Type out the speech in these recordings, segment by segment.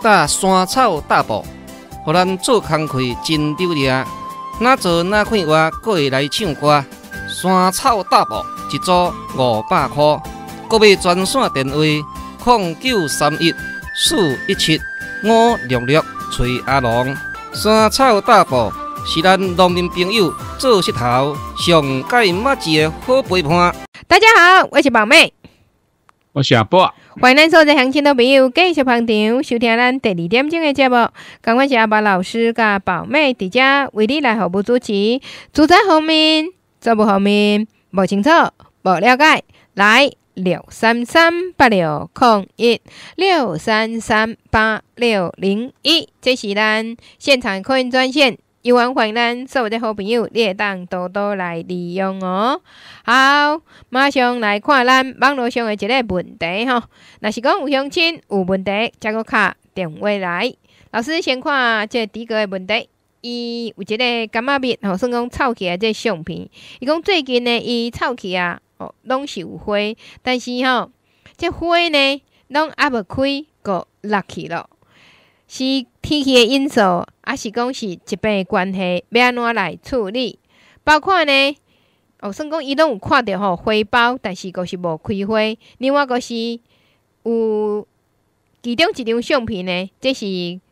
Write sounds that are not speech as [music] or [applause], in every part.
搭山草大埔，互咱做工课真丢脸。哪做哪快活，搁会来唱歌。山草大埔一组五百块，各位专线电话：零九三一四一七五六六，崔阿龙。山草大埔是咱农民朋友做石头上解麦子的好陪伴。大家好，我是宝妹，我是阿波。欢迎所有在乡亲的朋友继续捧场收听咱第二点钟的节目。今天我阿爸老师甲宝妹伫家为你来服务主持。住宅后面，坐不后面，无清楚，无了解，来六三三八六零一六三三八六零一，这是咱现场扩音专线。望欢迎咱所有的好朋友，你会当多多来利用哦。好，马上来看咱网络上的一个问题吼，若是讲有相亲有问题，加个卡电话来。老师先看这的哥的问题，伊有一个感冒病，吼，算讲臭起来这相片。伊讲最近呢，伊臭起啊，哦，拢是有花，但是吼这花呢，拢阿无开，个落去了。是天气的因素，还是讲是疾病的关系，要安怎来处理？包括呢，哦，算讲伊拢有看到吼花苞，但是都是无开花。另外个是，有其中一张相片呢，这是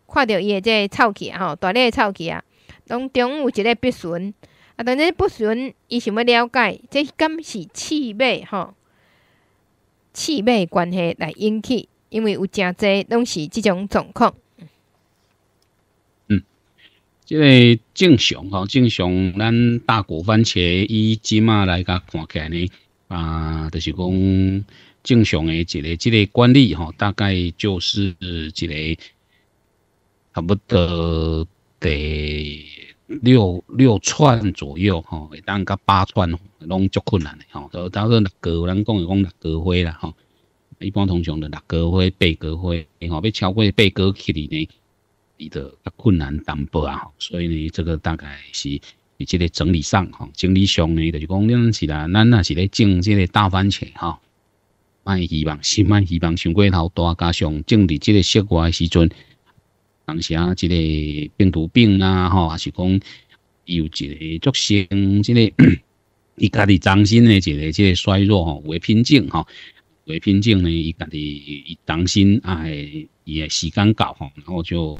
看到伊个这草皮吼，大粒的臭气啊，当中有一个笔顺。啊，当然笔顺，伊想要了解，这敢是气味吼？气味关系来引起，因为有诚济拢是即种状况。即个正常吼，正常咱大果番茄以即马来甲看起来呢，啊，就是讲正常诶一个即个管理吼，大概就是一个差不多得六六串左右吼，会当甲八串拢足困难诶吼。当时六个，咱讲就讲六个花啦吼。一般通常着六个花、八个花，吼，要超过八月起哩呢。伊的困难淡薄啊，所以呢，这个大概是伊这个整理上哈，整理上呢，就是讲，是啦，咱那是咧种这个大番茄哈，卖希望是卖希望，上过头大加上种伫这个室外时阵，当时啊，这个病毒病啊，哈，还是讲有一个作生，即个伊家己长心的一个即个衰弱吼，为瓶颈吼，为品种呢，伊家己伊担心哎，伊个时间到吼，然后就。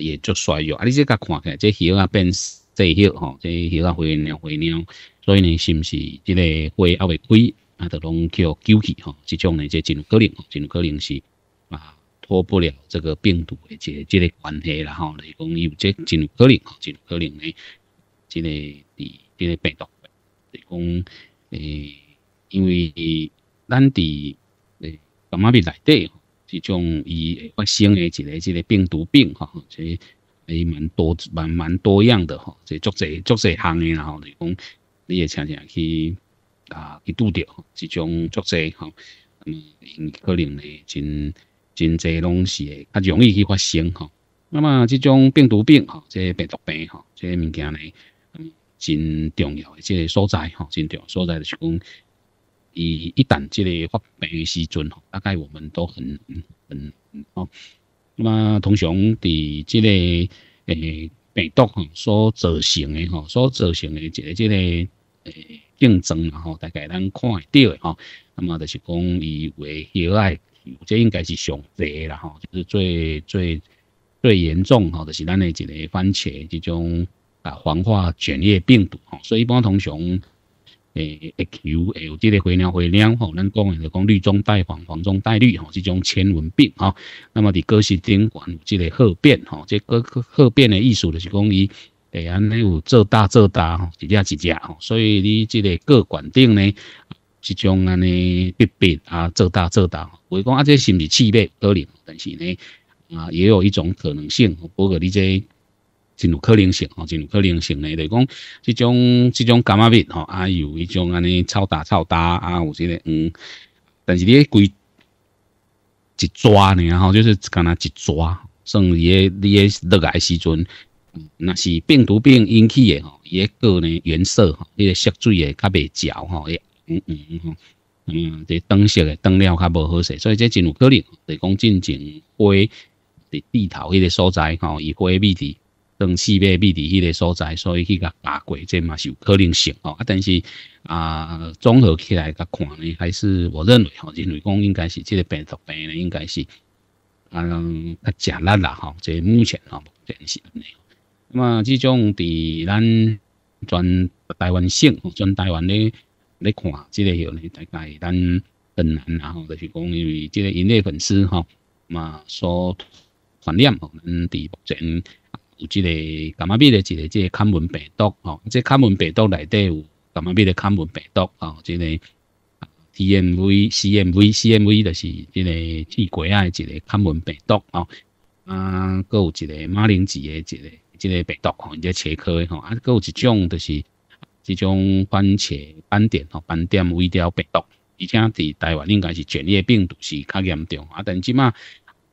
也作衰弱啊！你这个看起来，这叶啊变细叶吼，这叶啊灰鸟灰鸟，所以呢，是不是这个花还未开啊，都拢叫纠结吼？这种呢，这真有可能，真有可能是啊脱不了这个病毒的这这个关系啦吼。就是讲有这真有可能，真有可能呢，这个这个病毒，是讲诶，因为咱哋诶，感么病来得。即种伊发生诶一个即个病毒病，吼，即个蛮多蛮蛮多样的吼，即足侪足侪行业然后就讲你会常常去啊去拄着，即种足侪吼，那么可能咧真真侪拢是会较容易去发生吼。那么即种病毒病，吼，即病毒病，吼，即物件咧真重要诶，即个所在吼，真重要所在就是讲。以一旦这个发病时阵吼，大概我们都很很哦。那么，同常伫这个诶病毒吼所造成的吼所造成的一个这个诶竞争然后大概咱看会到的吼。那么就是讲伊为后来这应该是上最啦吼，就是最最最严重吼，就是咱的一个番茄这种啊黄化卷叶病毒吼，所以一般同常。诶，黑乌，诶，有即个回鸟，回鸟吼，咱讲是讲绿中带黄，黄中带绿吼，这种千文病吼。那么伫各式顶管有即个褐变吼，即个褐变诶意思就是讲伊诶安尼有做大做大吼，一只一只吼。所以你即个各管顶咧，即种安尼笔笔啊，做大做大吼。会讲啊，这是不是气脉可能，但是呢，啊，也有一种可能性，不过你这。真有可能性吼，真有可能性嘞。就是讲，即种即种感冒病吼，啊有一种安尼臭打、臭打啊，有即个嗯。但是你规一抓呢吼，就是敢若一抓，算伊个你个落来时阵，那是病毒病引起诶吼，伊个个呢颜色吼，迄个色水诶较袂焦吼，嗯嗯嗯，嗯，即灯色个灯料较无好势，所以这真有可能。就是讲，进前花地头迄个所在吼，伊花位置。等四百米伫迄个所在，所以去个八过，即嘛是有可能性哦。啊，但是啊，综合起来甲看呢，还是我认为，吼，认为讲应该是即个病毒病呢，应该是嗯较食力啦吼。即目前吼，目前是。那么，这种伫咱全台湾省吼，全台湾咧咧看，即个吼呢，大概咱很难啦吼。就是讲因为即个因个粉丝吼，嘛所传染吼，咱伫前。有一个感染病的一个即个看门病毒吼，即、哦、看病毒内底有感染病的看文病毒即、哦这个 T M V C M V C M V 就是即个气管的一个看文病毒吼、哦，啊，搁有一个马铃薯的一个这个病毒吼，即、哦、切科的吼、啊，搁有一种就是即种番茄斑点吼，斑点微雕病毒，而且伫台湾应该是犬疫病毒是较严重啊，但即马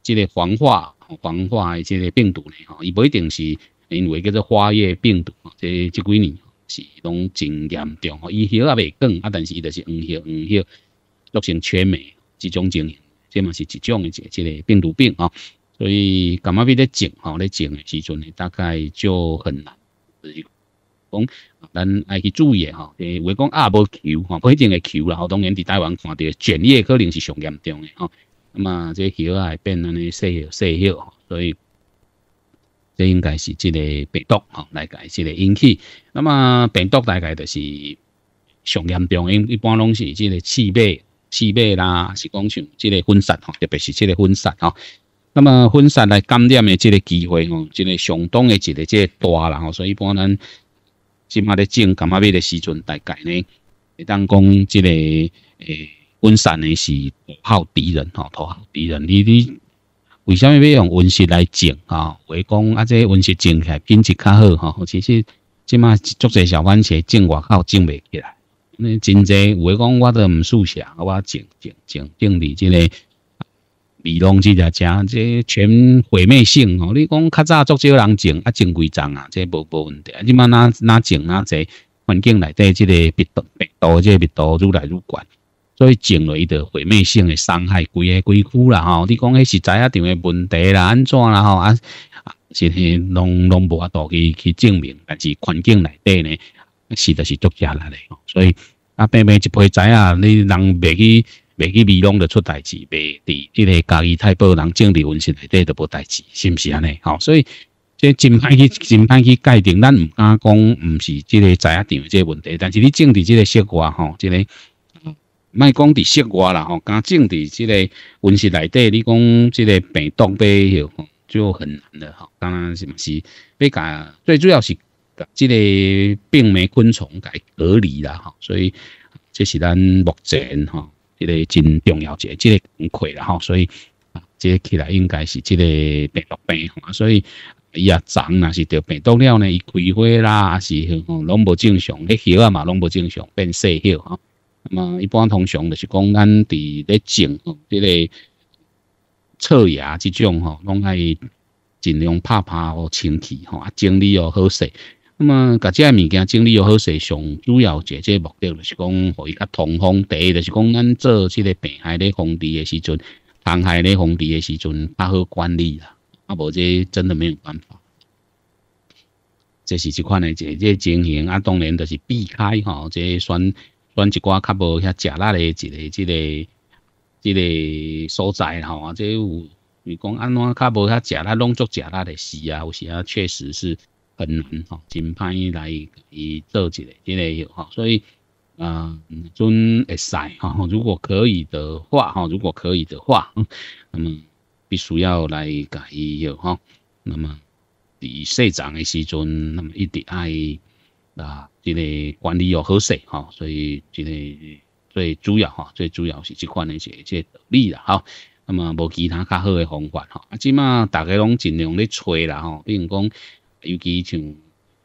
即个黄化。狂化的这个病毒呢，吼，伊不一定是，因为叫做化叶病毒，吼，这这几年是拢真严重，吼，伊迄个未更，啊，但是伊就是黄叶，黄叶，落成全霉，这种情形，这嘛是一种这这个病毒病，吼，所以感冒病在种，吼，在种的时阵呢，大概就很难，就是讲，咱爱去注意，吼，话讲也无球，吼，不一定会球啦，吼，当然伫台湾看到卷叶可能是上严重的，吼。那么这血会变呢，细血，所以这应该是这个病毒哈来概这个引起。那么病毒大概就是上严重，因一般拢是这个刺背、刺背啦，是讲像这个分散哈，特别是这个分散哈。那么分散来感染的这个机会哦，这个相当的这个这大啦，所以一般咱即码咧种感冒病的时阵大概呢，会当讲这个诶。分散的是头号敌人吼，头号敌人，你你为什么要用温室来种啊？话讲啊，这温室种起来品质较好吼。其实即马足济小番茄种外口种袂起来，你真济话讲我都唔思想，我种种种种伫即个米龙即只遮，即全毁灭性吼。你讲较早足少人种啊，种几丛啊，即无无问题。即嘛哪哪种哪侪环境内底即个密度，密度即个密度愈来愈悬。所以，整了一条毁灭性的伤害，规个规区啦吼。你讲迄是知影场的问题啦，安怎啦吼？啊，是是，拢拢无法度去去证明。但是环境内底呢，是就是作假来的。所以啊，平平一批仔啊，你人未去未去迷拢就出代志，未伫迄个家己太保人证的温室内底都无代志，是不是安尼？好，所以即真歹去真歹去界定，咱唔敢讲唔是即个栽仔场即个问题。但是你证伫即个西瓜吼，即个。卖讲伫室外啦吼，甲种伫即个温室内底，你讲即个病毒病，吼就很难的吼。当然是毋是，要甲最主要是即个病媒昆虫伊隔离啦吼，所以这是咱目前吼一个真重要一个即个功课啦吼。所以接起来应该是即个病毒病，所以伊啊长那是着病毒了呢，伊开花啦还是吼拢无正常，迄叶啊嘛拢无正常，变细叶吼。那么一般通常就是讲，咱伫咧种吼，即个草牙即种吼，拢爱尽量拍拍互清气吼，啊整理哦好势。那么，甲即个物件整理哦好势，上主要一个目的就是讲互伊较通风，第一就是讲咱做即个病害咧防治诶时阵，虫害咧防治诶时阵，较好管理啦。啊，无即真的没有办法。这是即款诶，即个情形啊，当然就是避开吼，即选。选一寡较无遐食力的，一个、一个、一个所在吼啊，即有，你讲安怎较无遐食力，拢作食力的事啊，有时啊，确实是很难吼，真歹来伊做一个，即个迄号，所以，嗯，阵会使哈，如果可以的话哈，如果可以的话，那么必须要来改迄哈，那么伫细长的时阵，那么一定爱。啊，即个管理又好势吼，所以即个最主要吼，最主要是即款一些一些道理啦吼，那么无其他较好的方法吼，啊，即马大家拢尽量咧揣啦吼，比如讲，尤其像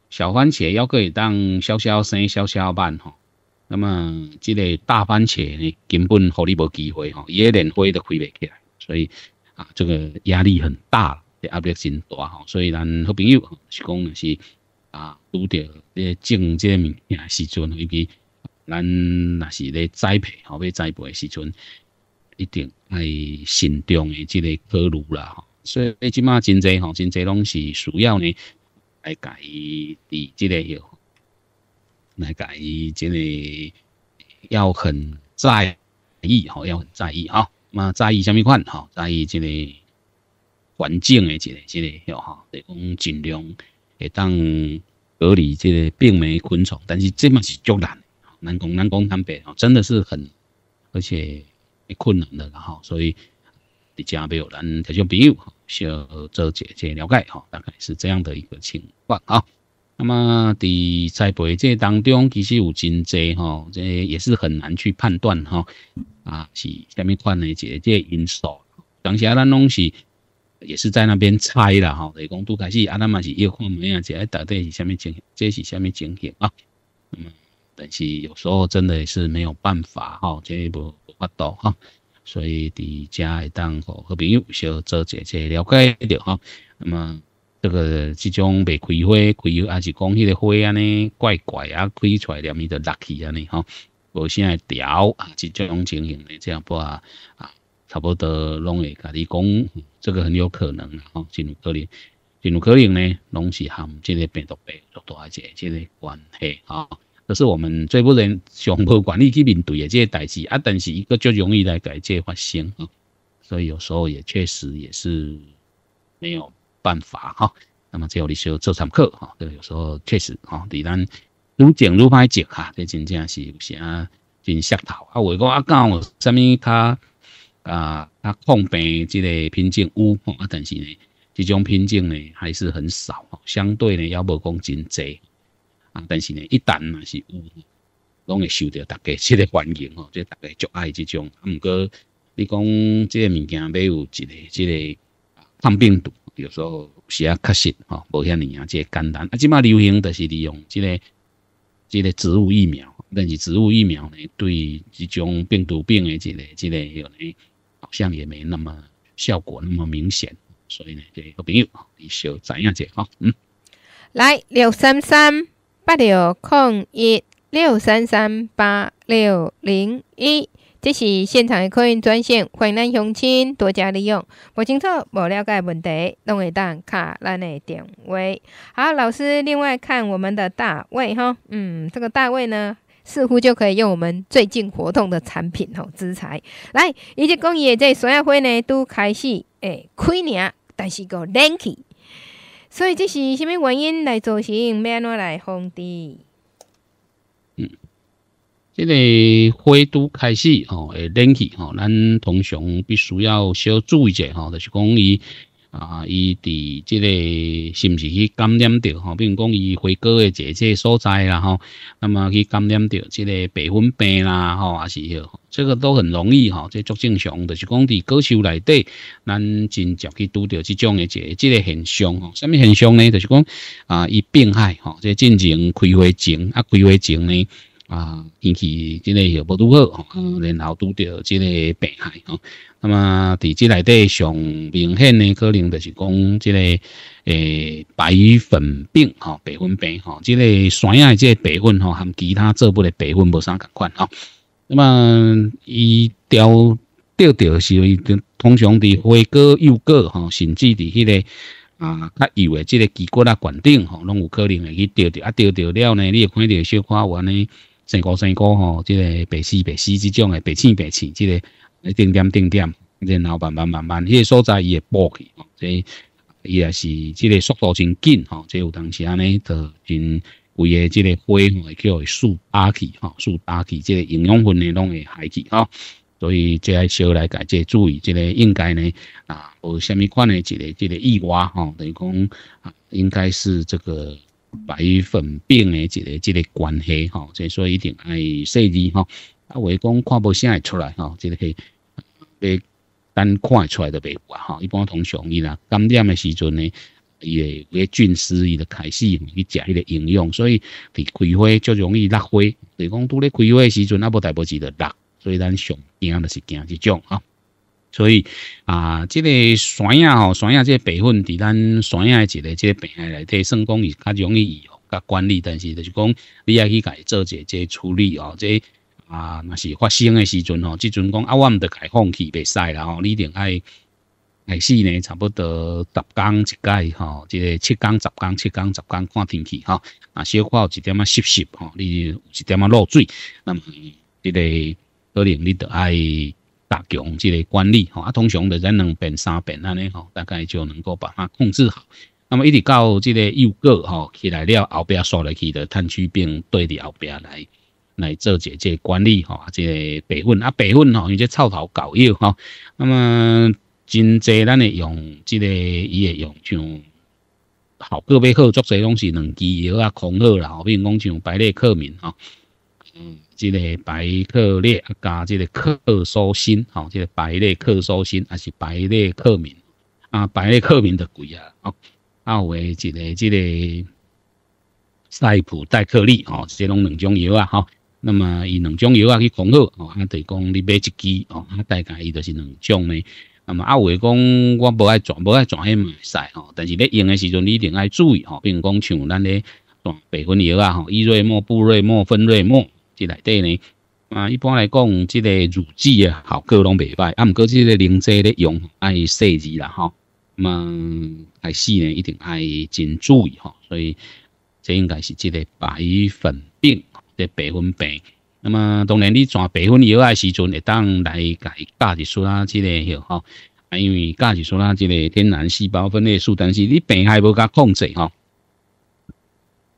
小番茄，要可以当小小生、小小办吼，那么即个大番茄呢，根本互你无机会吼，伊、诶连花都开袂起来，所以啊，这个压力很大，压力真大吼，所以咱好朋友是讲是。啊，拄着咧境界面嘅时阵，尤其咱若是咧栽培吼，要栽培诶时阵，一定爱慎重诶，即个考虑啦。吼，所以即马真侪吼，真侪拢是需要呢，来改治即个要，来改治即个要很在意吼，要很在意啊。嘛，在意虾米款？吼？在意即个环境诶，即个即个要哈，就讲尽量。给当隔离，这个病媒昆虫，但是这嘛是足难，难讲难讲坦白哦，真的是很而且困难的哈，所以你家没有人他就朋友需要做姐先了解哈，大概是这样的一个情况啊。那么在栽培这当中，其实有真济哈，这也是很难去判断哈，啊是虾米款的这这因素，当下咱拢是。也是在那边猜了哈，你讲拄开始，啊，那么是要看门啊，即到底是啥物情形？这是啥物情形啊？嗯，但是有时候真的是没有办法哈，即无无法度哈，所以伫遮会当和朋友小做解解了解着哈。那么这个这种被开花开，还是讲迄个花安尼怪怪啊，开出来了面就落去安尼吼，无啥会调啊，即种情形的这样不啊啊。差不多拢会家己讲，这个很有可能，然后真有可能，真有可能呢，拢是含这个病毒病多大只，这个关系啊。这是我们最不能上报管理去面对的这些代志啊。但是一个就容易来改这发生，所以有时候也确实也是没有办法哈。那么只有你说候做参课哈，这个有时候确实哈，你咱愈讲愈歹讲哈，这真正是有些真下头啊。外讲啊，讲我上面他。啊，啊，抗病这个品种有，啊，但是呢，这种品种呢还是很少，相对呢要无讲真侪，啊，但是呢一旦若是有，拢会受到大家这个欢迎吼，即大家足爱这种。啊，唔过你讲即个物件没有一个即个抗病毒，有时候是啊确实吼，无遐尔啊，即简单。啊，即马流行都是利用即个即个植物疫苗，但是植物疫苗呢对即种病毒病的即个即个有呢，好像也没那么效果那么明显，所以呢，这个朋友，你要怎样子哈？嗯，来六三三八六空一六三三八六零一，这是现场的客运专线，欢迎咱乡亲多加利用。不清楚、不了解问题，弄一档卡咱的点位。好，老师，另外看我们的大卫哈，嗯，这个大卫呢？似乎就可以用我们最近活动的产品哦，资材来。以讲伊诶，在所有花呢都开始诶开年，但是个 l a n k y 所以这是什么原因来造成要安怎来封的？嗯，这个灰拄开始吼会 l 起 n k y 咱同学必须要小注意者吼，就是讲伊。啊，伊伫即个是毋是去感染着吼，比如讲伊回国诶一个所在啦，吼，那么去感染着即个白粉病啦，吼，还是迄，这个都很容易，吼，即足正常。就是讲伫高手内底，咱真少去拄着即种诶一个即个现象，吼，虾米现象呢？就是讲啊，伊病害，吼，即进前开花前啊，开花前呢，啊，引起即个无拄好，吼，然后拄着即个病害，吼。那么在即内底上明显呢，可能就是讲即个诶白粉病哈，白粉病哈，即个酸啊，即个白粉哈，含其他做不咧白粉无啥共款哈。那么伊钓钓到是为通常伫花果幼果哈，甚至伫迄个啊较幼诶即个枝骨啊、杆顶吼，拢有可能会去钓钓啊钓钓了呢，你又看到小瓜话呢，成个成个吼，即个白丝白丝之种诶，白痴白痴即个。定点，定点，然后慢慢慢慢，迄个所在伊会补起，吼、所以伊也是即个速度真紧，吼，即有当时安尼，就真贵个即个灰吼，叫它输打起，吼，输打起，即个营养分你拢会害起，哈，所以即个小来改，即注意，即个应该呢，啊，无虾米款呢，一个一个意外，吼，等于讲啊，应该是这个白粉病的一个一个关系，吼，即所以一定爱细意，吼，啊，话讲看无啥会出来，吼，即个系。诶，咱看出来的白雾啊，哈，一般通常伊啦，感染的时阵呢，伊个菌丝伊就开始去食迄个营养，所以伫开花就容易落花。你讲拄咧开花时阵啊，无代无志著落，所以咱上惊著是惊即种啊。所以啊，这个山啊吼，山啊，即个白粉伫咱山啊一个即个病害内底算讲伊较容易治、较管理，但是就是讲你爱去伊做即个处理即、这。啊，那是发生诶时阵吼，即阵讲啊，我毋得开放去袂使啦吼，你定爱，始呢差不多十天一届吼，即个七天十天七天十天看天气吼，啊，小可有一点啊湿湿吼，你有一点啊落水，那么即个可能你得爱加强即个管理吼，啊，通常著在两遍三遍安尼吼，大概就能够把它控制好。那么一直到即个幼果吼起来了，后壁刷落去的炭疽病堆伫后壁来。来做一个即管理吼，即白粉啊，白粉吼，因为这草头膏药吼，那么真侪咱会用即个伊会用像好个别好，做侪拢是两剂药啊，恐好啦，好，比如讲像白列克敏吼，嗯，即个白克列加即个克苏辛吼，即个白列克苏辛还是白列克敏啊，白列克敏的贵啊，啊，有诶，一个即个塞普代克利，吼，即拢两种药啊，吼。那么伊两种药啊去讲好，哦，哈对讲你买一支，哦，啊，大概伊就是两种呢。么啊，有诶讲我无爱转，无爱转迄买晒，哦，但是咧用诶时阵你一定要注意，哦，并讲像咱咧啲白粉药啊，吼，伊瑞莫、布瑞莫、芬瑞莫，即内底呢，啊，一般来讲，即个乳剂啊，效果拢袂歹，啊，毋过即个年纪咧用，爱细字啦，吼，咁爱细呢，一定爱真注意，吼，所以，即应该是即个白粉病。的白粉病，那么当然你转白粉药诶时阵会当来加加激素啦之类吼，因为加一素啦之类天然细胞分裂素，但是你病害无甲控制吼，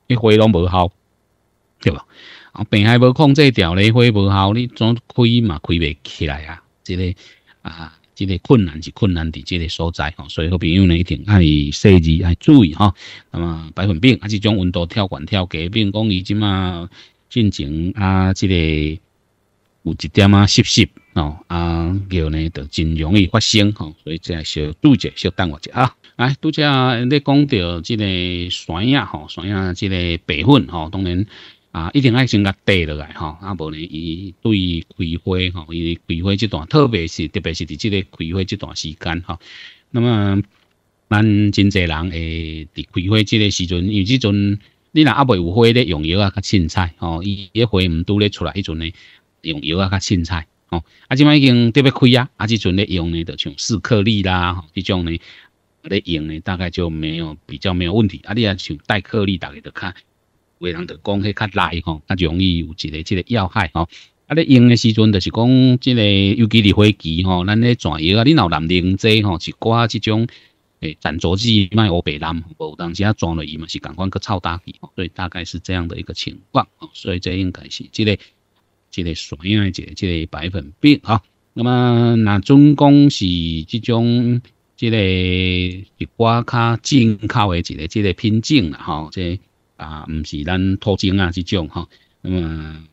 一回拢无效，对吧？啊，病害无控制，调理花无效，你总开嘛开未起来啊，即个啊，即个困难是困难伫即个所在吼，所以好朋友呢一定爱细字爱注意吼。那么白粉病还是将温度跳管跳低，并讲伊即嘛。进程啊，这个有一点啊湿湿哦，啊，叫呢就真容易发生吼。所以再小注意、小等一下啊。来，拄只你讲到这个山呀吼，山呀，这个白粉吼，当然啊，一定爱先甲带落来吼，啊，无呢，伊对于开花吼，伊开花这段，特别是特别是伫这个开花这段时间吼，那么咱真侪人诶伫开花这个时阵，因为即阵。你若阿未有花咧，用药啊较凊彩吼，伊迄花唔拄咧出来，迄阵咧用药啊较凊彩吼。啊，即摆已经特别开啊，啊，即阵咧用咧，就像四颗粒啦，吼、即种啊咧用咧，大概就没有比较没有问题。啊，你啊像带颗粒，大概就较，有人就讲迄较耐吼，较容易有一个即个要害吼。啊，咧用诶时阵就是讲，即个尤其是花期吼，咱咧转药啊，你有南宁剂吼，是挂即种。斩浊剂卖五百蓝，无当时啊装了伊嘛是讲讲个超大只，所以大概是这样的一个情况哦，所以这应该是即个即个啥啊，即个即个白粉病啊。那么那总共是即种即个一瓜较进口的一个即个品种啦吼，即啊唔是咱土种啊即种哈。那么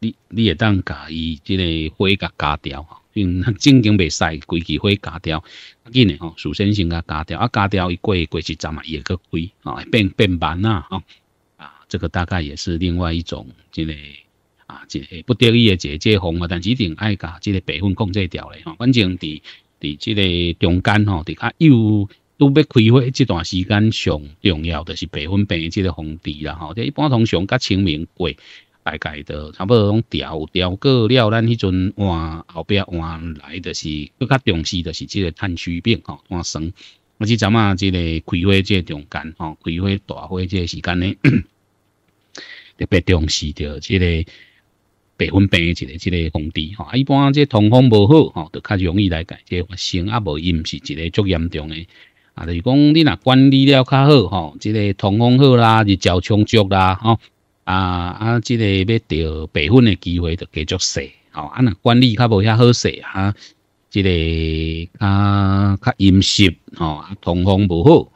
你你会当甲伊即个花甲剪掉，嗯，正经袂使规枝花剪掉。紧年吼，首先生啊，加掉啊，加掉一过过一阵嘛，也个灰啊，变变慢啦吼啊，这个大概也是另外一种这个啊，一个不得已的解解方嘛，但是一定爱加这个百分控制掉嘞吼，反正伫伫这个中间吼，伫啊又都要开会这段时间上重要的是百分病这个防治啦吼，这一般通常甲清明过。大概的差不多，拢调调过了，咱迄阵换后壁换来的是，搁较重视的是即个炭疽病吼，发生。我即阵啊，即个开会即个中间吼，开会大会即个时间呢，[coughs] 特别重视着即个白粉病，即个即个防治吼。一般即通风无好吼，就较容易来改即个发生啊，无毋是一个足严重诶。啊，就是讲你若管理了较好吼，即个通风好啦，日照充足啦，吼。啊啊！这个要得白粉的机会就继续说。哦。啊，那管理较无遐好势哈，这个啊较阴湿哦，啊通风无好，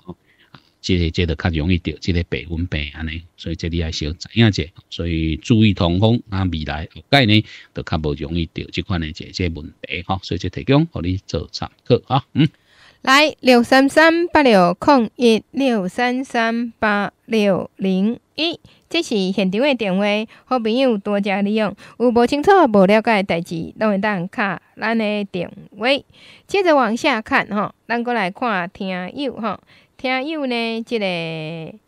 这个这个较容易得这个白粉病安尼。所以即你还是要知影者，所以注意通风啊。未来后盖呢，着较无容易得即款的这些问题哦，所以即提供互你做参考啊，嗯，来六三三八六空一六三三八六零一。这是现场的电话，好朋友多加利用。有无清楚、无了解的代志，都会当打卡咱的电话。接着往下看吼，咱过来看听友吼，听友呢，这个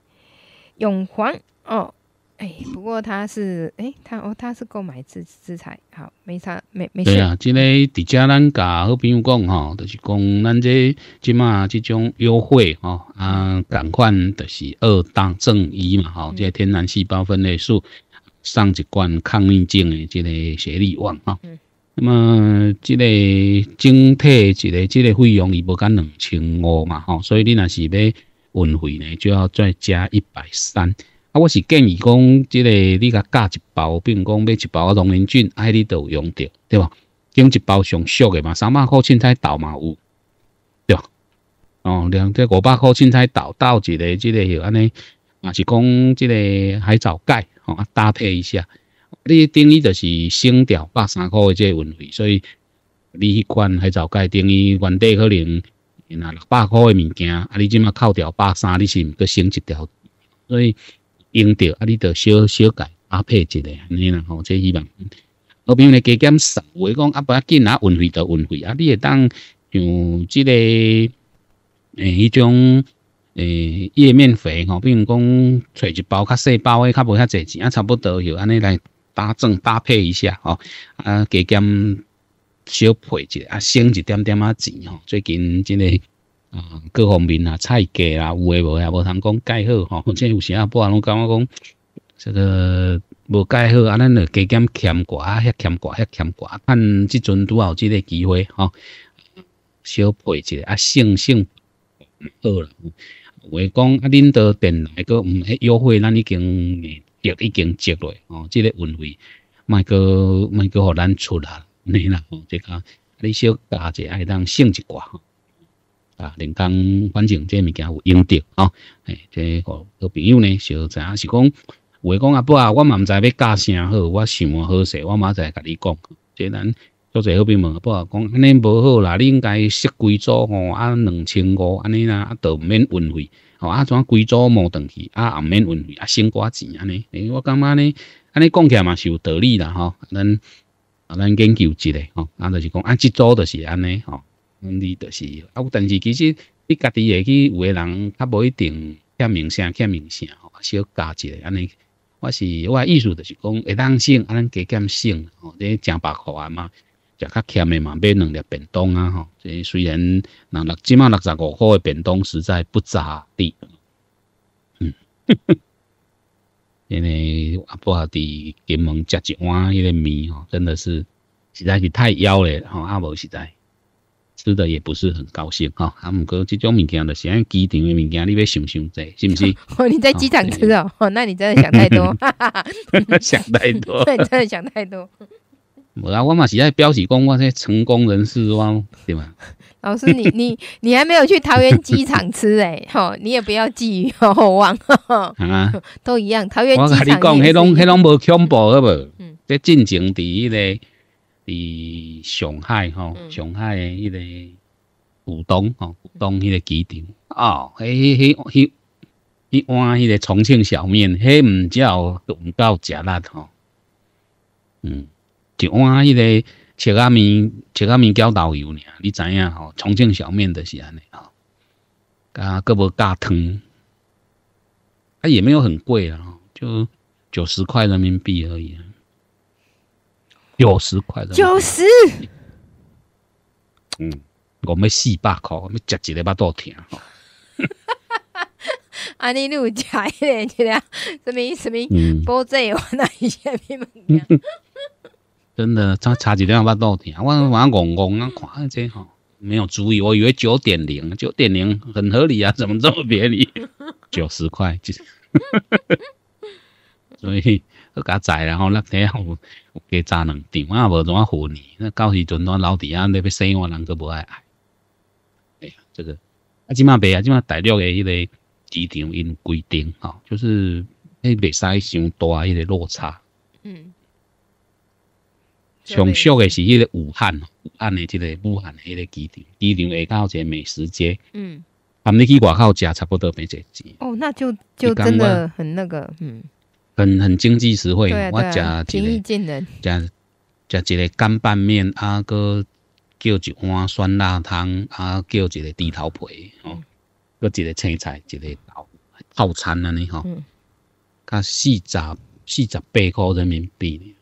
永煌哦。哎，不过他是哎，他哦，他是购买制制材，好，没啥没没事。对啊，即个伫遮咱甲好朋友讲哈，就是讲咱这即嘛即种优惠哈，啊，赶快就是二当正一嘛，吼，即天然细胞分类素上一罐抗逆症的即个协力吼。哈，那么即个整体一个即个费用伊无干两千五嘛，哈，所以你若是要运费呢，就要再加一百三。啊，我是建议讲，即个你甲加一包，并讲买一包啊，农林菌爱哩度用着，对吧？用一包上俗诶嘛，三百块凊彩倒嘛有，对吧？哦，两这五百块凊彩倒倒一个，即个又安尼，也是讲即个海藻钙哦，搭配一下。你等于就是省掉百三块诶，即个运费，所以你迄款海藻钙等于原底可能那六百块诶物件，啊，你即马扣掉百三，你是唔阁省一条，所以。用着啊，你着小小改搭配一下安尼啦吼，这希望。好比如咧加减少，话讲啊，要紧啊，运费到运费啊，你也当像即个诶，迄种诶叶面肥吼，比如讲揣一包较细包诶，较无遐侪钱，啊，差不多有安尼来搭正搭配一下吼啊，加减小配一下啊，省一点点啊钱吼，最近之个啊，各方面啊，菜价啦，有诶无诶，无通讲改好吼。即 [laughs] 有时啊，不然拢感觉讲，这个无改好啊，咱著加减欠寡啊，遐欠寡遐欠寡。看即阵拄好即个机会吼，小配一下啊，省省好了。诶讲啊，恁到店来个，唔优惠，咱已经着已经接落哦，即个运费，卖个卖个互咱出啊，免啦吼，即个。你小加一下，当省一寡吼。人工反正这物件有用得吼，哎，这个好朋友呢，小陈是讲，话讲阿伯啊，我嘛唔知要教啥好，我想好势，我明仔载甲你讲。这咱做个好朋友，阿伯讲安尼无好啦，你应该设几组吼，啊两千五安尼啦，啊，都唔免运费，吼啊怎规组无东去，啊也唔免运费，啊，省寡钱安尼。哎，我感觉呢，安尼讲起来嘛是有道理啦吼，咱咱研究一下吼，啊，就是讲啊即组就是安尼吼。你就是，啊！但是其实你家己也去，有个人他无一定欠名声、欠名声吼，小加一安尼。我是我意思就是讲，会当省，安尼加减吼，即你正百啊嘛，就较欠嘛，买两粒便当啊！吼。哈，虽然那六起码六十五块的便当实在不咋地。嗯，因为阿伯伫金门食一碗迄个面吼，真的是实在是太妖了！吼，阿无实在。吃的也不是很高兴哈，阿姆哥这种物件的，像机场的物件，你别想想这，是不是？[laughs] 哦，你在机场吃哦，那你真的想太多，[laughs] [laughs] 想太多，对，真的想太多。我阿我嘛是在标起公关些成功人士话对吗？老师，你你你还没有去桃园机场吃哎，哈，你也不要寄予厚望，都一样。桃园机场。我跟你讲，黑龙黑龙无恐怖好不？嗯，这进境第一嘞。伫上海吼，上海诶，迄个浦东吼，浦东迄个机场哦，迄迄迄迄迄碗迄个重庆小面，迄嘿唔叫毋够食力吼，嗯，一碗迄个切阿面，切阿面交豆油尔，你知影吼，重庆小面的是安尼吼，加搁无加汤，啊也没有很贵啊，就九十块人民币而已。九十块，九十。嗯，我们四百块，我们一几两肚疼。甜哈。哈哈哈哈哈哈！啊，你又查一点去了，什么什么？嗯，玻璃那一些皮门。[laughs] 真的，差差几两把肚疼，我我我我啊，看这哈，没有注意，我以为九点零，九点零很合理啊，怎么这么别离？九十块，哈哈哈哈哈！[laughs] 所以。去加载，然后那地有有加炸两场啊，无怎啊呢？那到时阵，那老弟啊，那边生活人都无爱爱。哎呀，就个啊，起码别啊，即满大陆的迄个机场因规定吼，就是迄袂使上大迄个落差。嗯。上小的是迄个武汉武汉的即个武汉的迄个机场，机场下到个美食街。嗯。啊，你去外口食差不多没个钱。哦，那就就真的很那个，嗯。很很经济实惠，我食一个，食食一个干拌面，啊搁叫一碗酸辣汤，啊叫一个猪头皮，哦，搁一个青菜，一个豆，套餐安尼吼，加四十，四十八块人民币哩，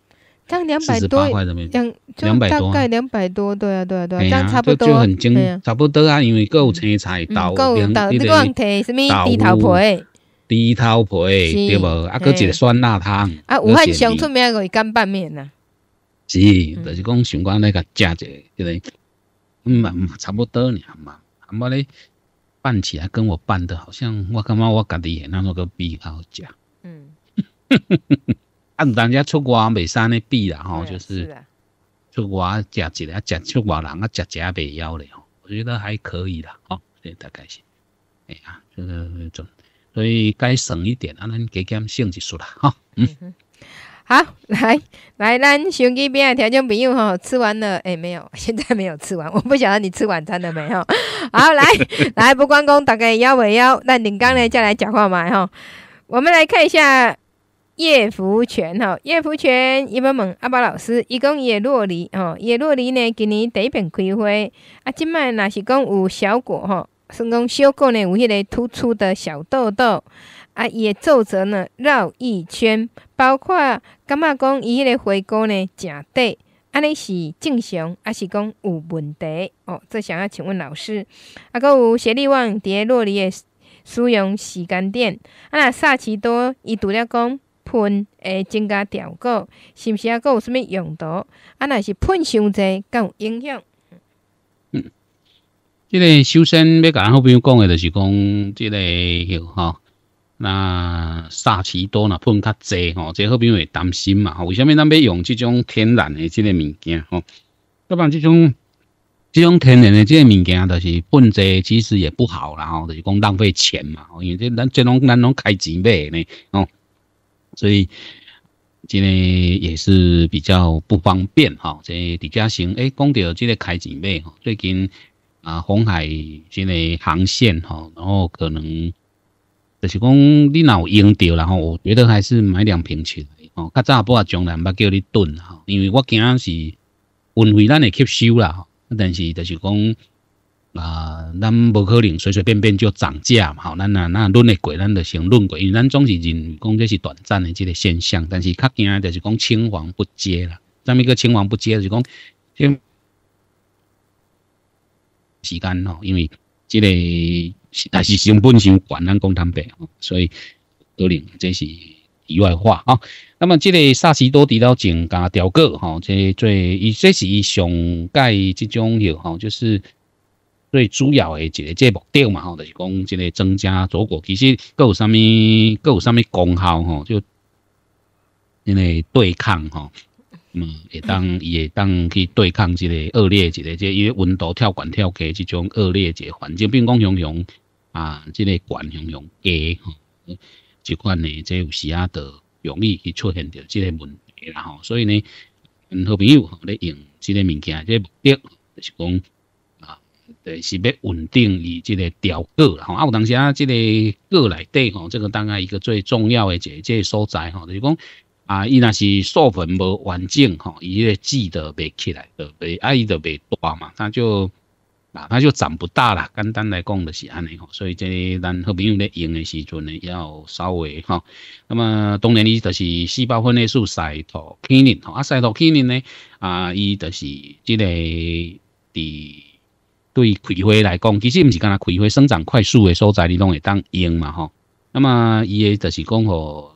刚两百多块两两百多，大概两百多，对啊，对啊，对啊，刚差不多，就很经济，差不多啊，因为够青菜、豆、两个豆、地头皮。猪头皮，对无，啊！搁一个酸辣汤。啊，武汉上出名个是干拌面呐。是，就是讲想讲那个正济，就是嗯，差不多呢嘛。啊，没嘞拌起来，跟我拌的好像，我感觉我家也那个比较好食。嗯，[laughs] 啊，人家出外未生尼比啦吼，就是出外食一啊，食出外人啊，食食袂枵咧吼，我觉得还可以啦，吼，这大概是哎呀，这个怎？所以该省一点啊，咱加减性子说了哈。嗯，好，来来，咱手机边的听众朋友哈，吃完了也没有？[laughs] 现在没有吃完？我不晓得你吃晚餐了没有？[laughs] 好，来 [laughs] 来，不关公打给幺五幺，那林刚呢，再来讲话嘛哈。我们来看一下叶福全哈，叶福全，一某某，阿宝老师，一共叶落离哈，叶落离呢，给你第一本葵花啊，今麦那是讲有小果哈。算讲小狗呢有迄个突出的小痘痘，啊，伊的皱褶呢绕一圈，包括感觉讲伊迄个回沟呢诚短，安尼是正常还是讲有问题？哦，这想要请问老师，啊，搁有雪莉旺诶落里的使用时间点？啊，若萨奇多伊除了讲喷会增加效果，是毋是啊？搁有啥物用途？啊，若是喷伤侪更有影响？即个首先要甲咱朋友讲的，就是讲即个，吼，那砂奇多呐，喷较济吼，即朋友会担心嘛？吼，为虾米咱要用即种天然的即个物件？吼，不然即种，即种天然的即个物件，就是喷济，其实也不好，然后就是讲浪费钱嘛。因为这咱这拢咱拢开钱买呢，哦，所以即个也是比较不方便哈。即李嘉诚，哎，讲到即个开钱买，最近。啊，红海这个航线吼，然后可能就是讲你有用着，然后我觉得还是买两瓶起来哦，较早不啊，从来毋捌叫你囤吼，因为我惊是运费咱会吸收啦，但是就是讲啊，咱无可能随随便便就涨价嘛，吼，咱若那囤会过，咱就先囤过，因为咱总是认讲这是短暂的这个现象，但是较惊就是讲青黄不接啦，啥物个青黄不接就是讲时间吼，因为这个也是成本上悬，咱讲坦白吼，所以可领，这是意外话啊。那么这个萨西多提到增加调股，吼，这最，这是伊上盖这种有，吼，就是最主要的一个这目的嘛，吼，就是讲这个增加左股，其实各有啥物，各有啥物功效，吼，就因为对抗，吼。嗯，会当，伊会当去对抗即个恶劣一个，即因为温度跳悬跳低即种恶劣一个环境，并讲熊熊啊，即个悬熊熊低吼，即款呢，即有时啊，就容易去出现着即个问题啦吼。所以呢，好朋友吼，咧用即个物件，即个目的就是讲啊，就是要稳定伊即个调个啦吼，啊有当时啊，即个个内底吼，这个当啊，一个最重要的即个所在吼，就是讲。啊，伊若是授粉无完整吼，伊个记得袂起来，就袂，伊就袂大嘛，它就啊，它就长不大啦。简单来讲就是安尼吼，所以即咱好朋友咧用的时阵呢，要稍微吼。那么当然伊就是细胞分裂素、西土、克林吼，啊，西土克林呢啊，伊就是即个对对葵花来讲，其实唔是干呐，葵花生长快速的所在你拢会当用嘛吼。那么伊个就是讲吼。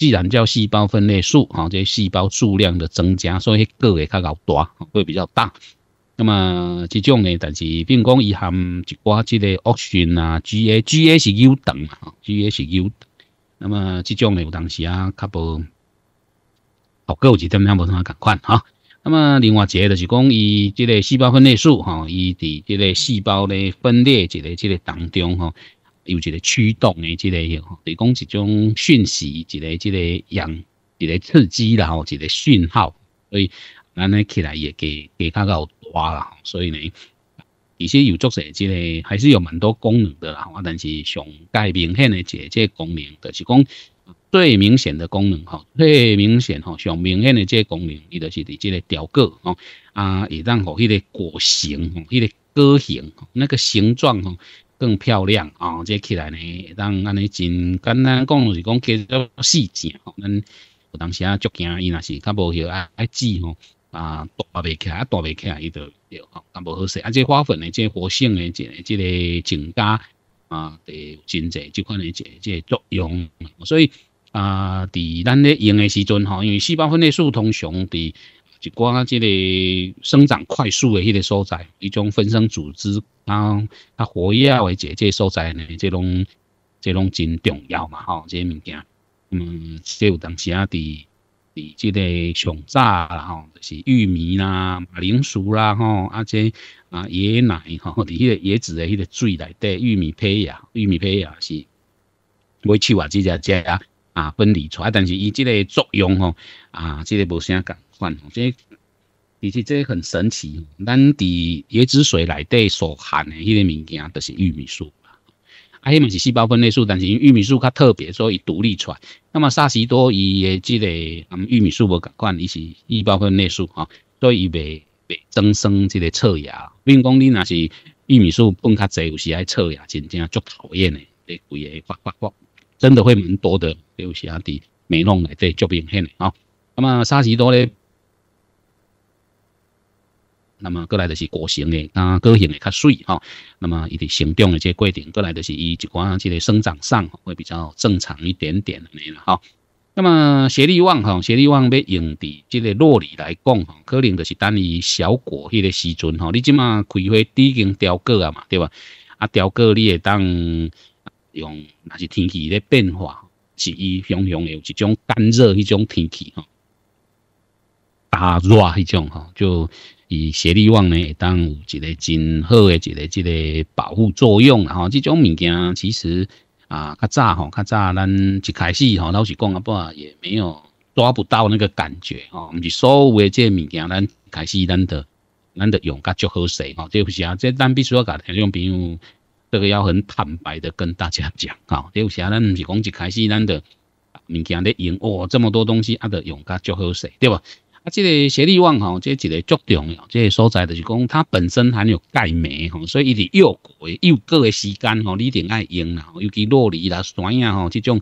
既然叫细胞分裂素，啊，这细胞数量的增加，所以个也较高大，会比较大。那么这种呢，但是并讲伊含一即个恶旋啊，G A G S U 等嘛，G a 是 S U。那么这种呢，有当时啊，较不各有一点两不同的款哈。那么另外一个就是讲伊即个细胞分裂素，哈，伊伫即个细胞的分裂即个即个当中哈。一个驱动诶，之个，吼，提供一种讯息，一个这个样，一个刺激啦吼，一个讯号，所以咱咧起来也给给它够大啦吼，所以呢，其实有足些这个还是有蛮多功能的啦，但是上介明显诶，即个功能，就是讲最明显的功能吼，最明显吼，上明显诶，即个功能，伊就是伫即个雕刻吼，啊，会让吼迄个果形吼，那个歌形，那个形状吼。更漂亮啊！即起来呢，让安尼真简单讲是讲叫做细节。咱有当时啊，足惊伊若是较无许爱爱煮吼啊，大起来啊，大起来伊就，较无好势啊。即花粉呢，即活性呢，个即个增加啊，诶，真济即可能一即作用。所以啊，伫咱咧用诶时阵吼，因为细胞分裂素通常伫。一寡啊，这个生长快速的迄个所在，一种分生组织，然后它活跃的这些所在呢，这种、这种真重要嘛，吼，这些物件。嗯，即有当时啊，伫伫这个上早啦，吼，就是玉米啦、马铃薯啦，吼，啊这啊椰奶吼，迄个椰子的迄个水来底，玉米胚芽、玉米胚芽是，未手啊，直接吃啊，啊分离出，但是伊这个作用吼，啊这个无啥干。这其实这很神奇。咱伫椰子水内底所含的迄个物件，就是玉米素啊。啊，迄个是细胞分裂素，但是因为玉米素较特别，所以独立出来。那么沙石多伊的即个玉米素无共关，伊是细胞分裂素啊，所以伊袂袂增生即个侧芽。比如讲，你若是玉米素分较侪，有时爱侧芽真正足讨厌的，第贵个发发发，真的会蛮多的。有时啊，伫美容内底就明显的啊。那么沙石多咧。那么过来就是果形的，啊，果形的较水哈。那么伊哋成长的这过程，过来就是伊一寡即个生长上会比较正常一点点的尼啦哈。那么斜立旺哈，斜立旺要用伫即个洛里来讲哈，可能就是等于小果迄个时阵哈，你即马开花已经凋过啊嘛，对吧？啊，凋过你会当用，那是天气咧变化，是伊形容有一种干热一种天气哈，大热一种哈就。以学历网呢，会当有一个真好诶一个一个保护作用，吼，这种物件其实啊，较早吼，较早咱一开始吼，老实讲啊吧，也没有抓不到那个感觉，吼，毋是所有诶即物件咱开始咱得咱得用较足好势，吼，就是啊，即咱必须要讲，像朋友，这个要很坦白的跟大家讲，好，就是啊，咱毋是讲一开始咱得物件咧用，哦，这么多东西还得用较足好势，对不？啊，这个斜利旺吼，这一个足重要，这个所在就是讲它本身含有钙镁吼，所以伊伫幼果、幼果的时间吼，你定爱用啦。尤其洛梨啦、山呀吼，这种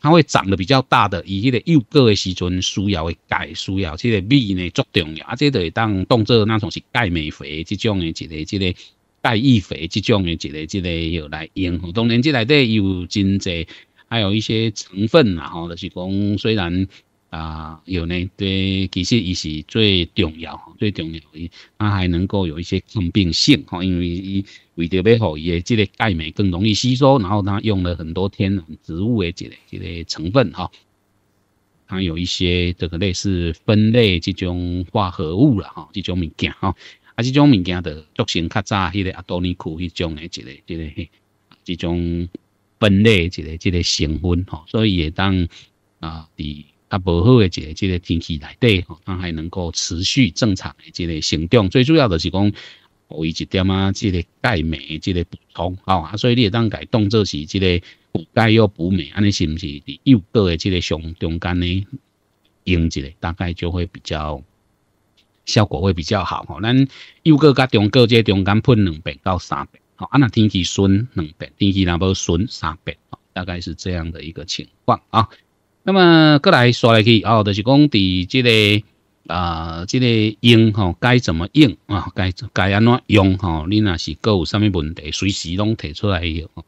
它会长得比较大的，伊迄个幼个的时阵需要的钙，需要这个镁呢足重要。啊，这就会当当做那种是钙镁肥，这种的，一个，一个钙益肥，这种的，一个，一个要来用。当然，这内底有真济，还有一些成分嘛，吼，就是讲虽然。啊，有呢，对，其实伊是最重要，最重要，伊，它还能够有一些抗病性，吼，因为伊为着要好伊即个钙镁更容易吸收，然后它用了很多天然植物的这个这个成分，哈，它有一些这个类似分类即种化合物了，哈，即种物件，哈，啊，即种物件的毒性较早，迄个阿多尼库迄种的这个这个，即种分类这个这个成分，哈，所以也当啊，的。啊，无好诶，即个即个天气内底吼，它还能够持续正常诶即个生长，最主要就是讲为一点啊，即个钙镁即个补充吼，啊，所以你也当改当做是即个补钙又补镁，安尼是毋是伫右个诶即个上中间诶用一个，大概就会比较效果会比较好吼。咱右个甲中个即中间喷两遍到三遍吼。安那天气顺两遍，天气若无顺三遍，吼，大概是这样的一个情况啊。那么过来刷来去哦，就是讲，伫这个啊，这个用吼，该怎么用啊？该该安怎用吼？你若是各有啥物问题，随时拢提出来，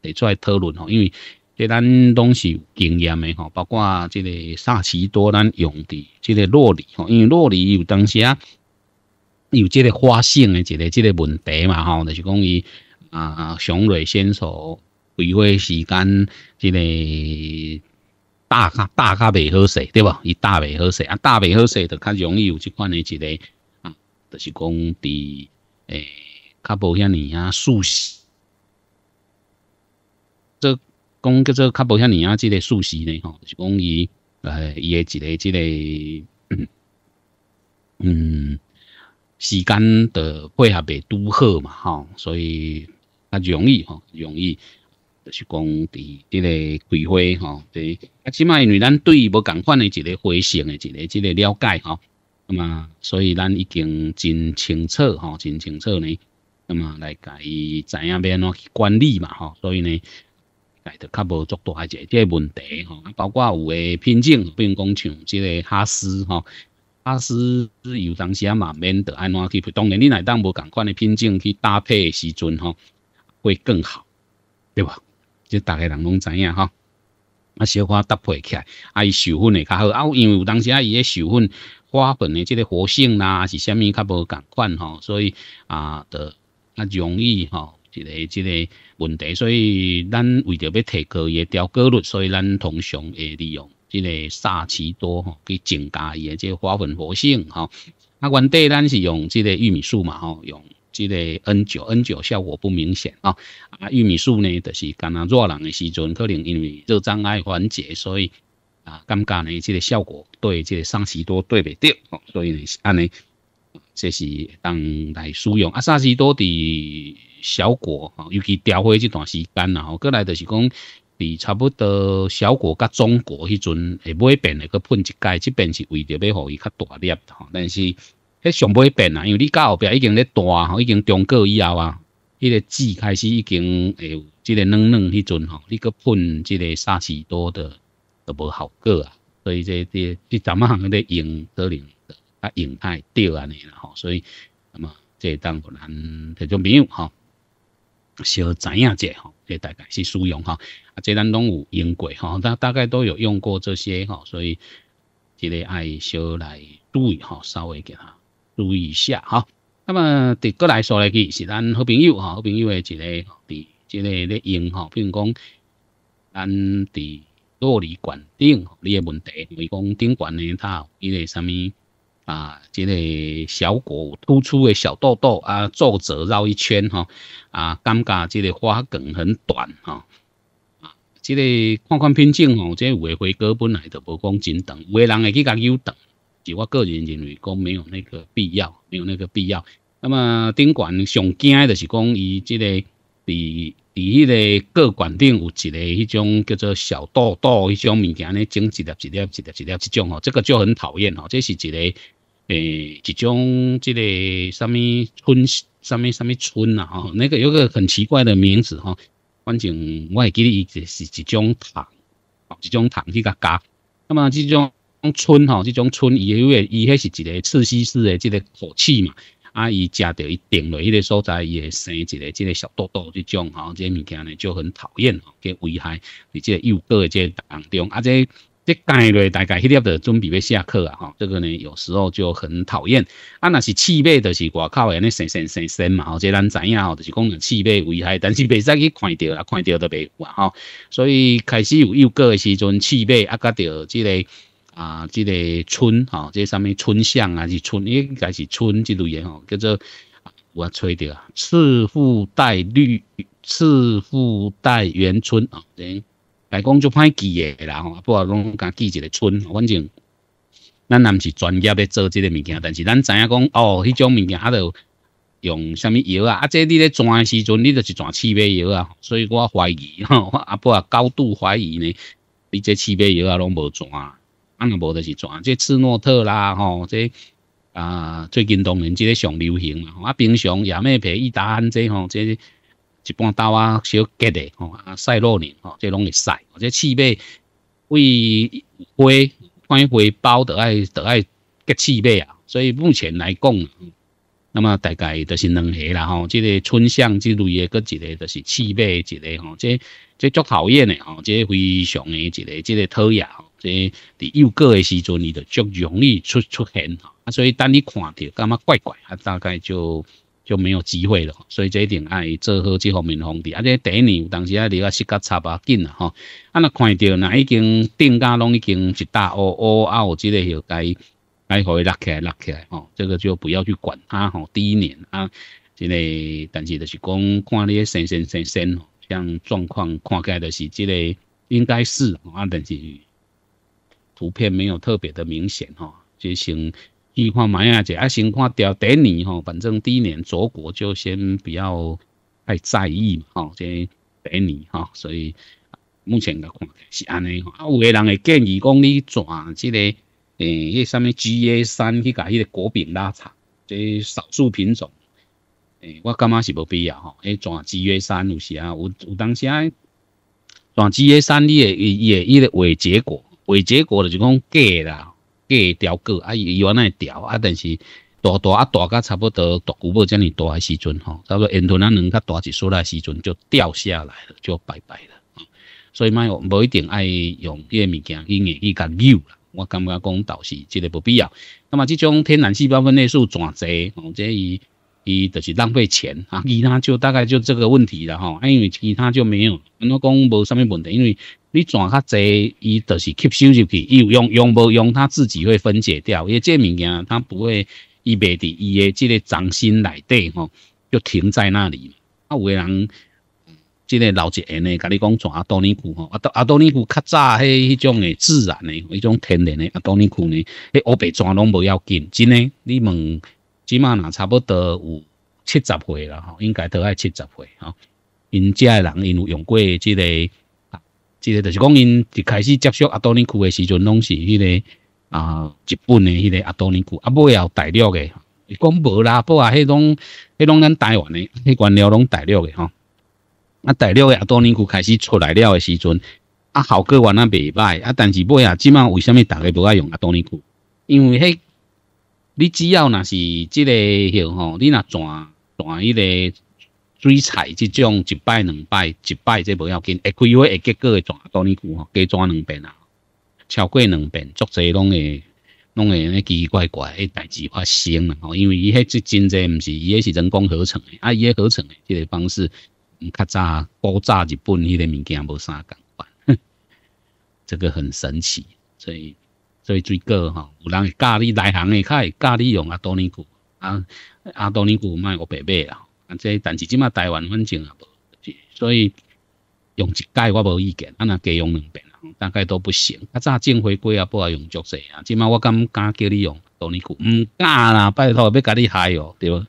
提出来讨论吼。因为这咱拢是有经验的吼，包括这个萨奇多咱用的，这个洛里吼，因为洛里有当时啊，有这个花性的一个这个问题嘛吼，就是讲伊啊，雄蕊先熟，规划时间这个。大卡大卡袂好势，对无伊大袂好势，啊，大袂好势，就较容易有即款诶一个啊，就是讲伫诶较无遐尼啊速吸。这讲叫做较无遐尼啊，即个速吸呢吼，是讲伊诶一个即个嗯时间的配合袂拄好嘛，吼，所以较容易吼，容易就是讲伫即个规划吼，伫。起码因为咱对无共款的一个花型的一个一个了解哈，那么所以咱已经真清楚哈，真清楚呢，那么来家己知影要安怎去管理嘛哈，所以呢，就较无大诶一个这问题哈，啊，包括有诶品种比如讲像即个哈斯哈，哈斯有当时啊嘛免得安怎去配，当然你来当无同款的品种去搭配时阵吼，会更好，对吧？即大个人拢知影吼。啊，小可搭配起来，啊，伊授粉会较好。啊，因为有当时啊，伊个授粉花粉的这个活性啦，是啥物，较无共款吼，所以啊，着较容易吼，一个这个问题。所以，咱为着要提高伊个调果率，所以咱通常会利用这个萨奇多吼去增加伊个即个花粉活性吼。啊，原底咱是用这个玉米素嘛吼，用。即个 N 九 N 九效果不明显啊啊，玉米素呢，就是刚刚弱冷的时阵，可能因为热障碍缓解，所以啊，感觉呢，即个效果对即个三十多对袂着，所以呢，是安尼这是当来使用啊。三十多的效果，尤其调回这段时间啊，过来就是讲，比差不多小果甲中国迄阵会微变的一喷一盖，即边是为着要互伊较大粒，但是。迄上不会变啊，因为你到后边已经咧大吼，已经中过以后啊，迄个枝开始已经有，即个嫩嫩迄阵吼，你去喷即个三十多的都无效果啊，所以这这一阵啊，咧用可能啊用太对安尼啦吼，所以，那么即当个人特种朋友吼，小知影者下吼，即大概是使用哈，啊即咱拢有用过哈，大大概都有用过这些哈，所以，即个爱小来注意哈，稍微给他。注意一下哈，那么第个来说来去是咱好朋友哈，好朋友的一个，即个咧用哈，比如讲咱伫洛里管顶，你个问题，比如讲顶管呢，它伊个啥物啊？即个小骨突出诶小痘痘啊，皱褶绕一圈哈，啊，感觉即个花梗很短哈，啊，即个看看品种吼，即个诶花梗本来就无讲真长，有人会甲伊有长。就我个人认为，讲没有那个必要，没有那个必要。那么，顶管上惊的是讲，伊这个比。伫迄个各管顶有一个迄种叫做小豆豆，迄种物件咧，整一粒一粒一粒一粒只种哦，这个就很讨厌哦。这是一个诶，一种这个什么村，什么什么村呐？吼，那个有个很奇怪的名字哈。反正我记得伊就是一种糖，一种糖，去甲加。那么这种。种春吼，即种春伊迄个伊迄是一个刺吸式的，即个口气嘛。啊，伊食着伊顶落迄个所在，伊会生一个即个小痘痘，即种吼，个物件呢就很讨厌，吼，计危害。即个幼个个当中，啊，即即间个大概迄粒着准备要下课啊。吼，这个呢有时候就很讨厌。啊，若是刺背，着是外口安尼生生生生嘛。吼，这咱知影吼，着是讲个刺背危害，但是袂使去看着啊，看着都袂啊，吼。所以开始有幼个时阵刺背，啊，甲着即个。啊，即个村吼，即个上面村巷啊，是村，应该是村即类的吼，叫做我揣着啊。赤富带绿，赤富带元村啊，等，来讲就歹记诶啦吼。不啊，拢敢记一个村，反正咱毋是专业咧做即个物件，但是咱知影讲哦，迄种物件啊，要用啥物药啊？啊，即你咧转时阵，你着是转气味药啊，所以我怀疑，吼，啊，不啊，高度怀疑呢，你即气味药啊拢无转啊。啊，无就是啊。即次诺特啦，吼，即啊最近当然即个上流行啦，吼啊，平常也皮、便宜安即吼，即一般刀啊小吉的吼啊赛洛宁吼，即拢会使，即刺配会花，关于花苞得爱得爱吉刺配啊，所以目前来讲，那么大概就是两个啦吼，即个春箱之类的，搁一个就是刺配一个吼，即即足讨厌的吼，即非常的一个即个讨厌。即伫幼个的时阵，你就足容易出出现吼。所以，当你看到感觉怪怪，啊，大概就就没有机会了。所以，一定爱做好这方面防治，啊，这第一年有当时啊，你个时间差吧紧了吼，啊，那看到那已经定价拢已经一大乌乌啊之类，个该该互伊落起来落起来吼。这个就不要去管它吼。第一年啊即个但是就是讲看你些生生生，新这样状况，看起来就是之个应该是啊，但是。图片没有特别的明显哈，就先预看买下者，啊先看掉第一年哈，反正第一年做果就先不要太在意嘛哈，这第一年哈，所以目前来看是安尼，啊有个人会建议讲你转这个诶，迄啥物 G A 三去甲迄个果柄拉长，这少数品种诶，我感觉是无必要哈，诶转 G A 三有时啊，有有当时啊，转 G A 三咧也也伊个为结果。为结果的就是讲假啦，假调过啊，伊伊原来调啊，但是大大啊，大概差不多五五遮尔大诶时阵吼，差不多因突然能较大一岁来时阵就掉下来了，就拜拜了所以买无一定爱用个物件，因伊去甲拗啦，我感觉讲倒是即个不必要。那么这种天然细胞分裂术怎侪？哦，即伊伊就是浪费钱啊。其他就大概就这个问题了啊，因为其他就没有，我讲无啥物问题，因为。你抓较多，伊就是吸收入去，有用用无用，它自己会分解掉。因为这物件它不会伊袂伫伊的即个脏心内底吼，就停在那里啊，有个人即个老一辈呢，甲你讲抓阿多尼古吼，阿阿多尼古较早迄迄种诶自然诶，迄种天然诶阿多尼古呢，迄乌白抓拢无要紧，真诶。你问，即码也差不多有七十岁啦吼，应该都爱七十岁吼。因遮人因有用过即个。即个就是讲，因一开始接触阿多尼库的时阵，拢是迄个啊，日本的迄个阿多尼库，啊，尾后大陆的，讲无啦，不啊，迄种迄种咱台湾的，迄款料拢大陆的吼。啊，大陆的阿多尼库开始出来了的时阵，啊，效果原来袂歹，啊，但是尾啊，即阵为什么大家都爱用阿多尼库？因为迄你只要那是即个吼吼，你若转转迄个。水彩这种一摆两摆一摆这不要紧，一开会一结果会转多尼古吼，加转两遍啊，超过两遍，足侪拢会拢会那奇奇怪怪诶代志发生啦吼，因为伊迄只真侪毋是伊迄是人工合成诶，啊伊迄合成诶，即个方式较早古早日本迄个物件无啥共款，[laughs] 这个很神奇，所以所以水果吼，有人会教你内行诶，较会教你用阿多尼古，啊阿多尼古卖互白买啦。啊！即但是即嘛，台湾反正也无，所以用一届我无意见。啊，那加用两遍，大概都不行。啊，早进回归啊，不啊用足细啊。即嘛，我敢敢叫你用，多你讲唔敢啦！拜托，要甲你害哦，对无？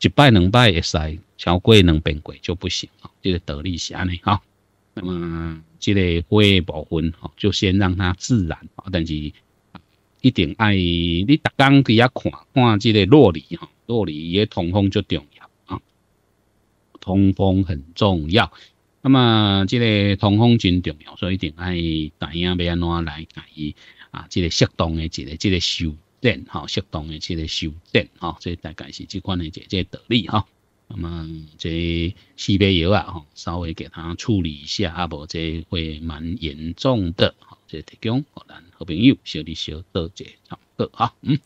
一拜两拜会使，超过两遍过就不行哦。即个理是安尼哈。那么即个花叶部分吼，就先让它自然，但是一定爱你逐工伫遐看看即个落里哈，落里伊个通风就重要。通风很重要，那么这个通风真重要，所以一定爱大家要安怎来加以啊，即个适当的即个即个修正哈，适当的即个修正哈，所以大概是即款的即即道理哈。那么这西北油啊，吼，稍微给它处理一下，阿婆这会蛮严重的，吼，这提供咱好朋友小弟小多姐两个哈，嗯，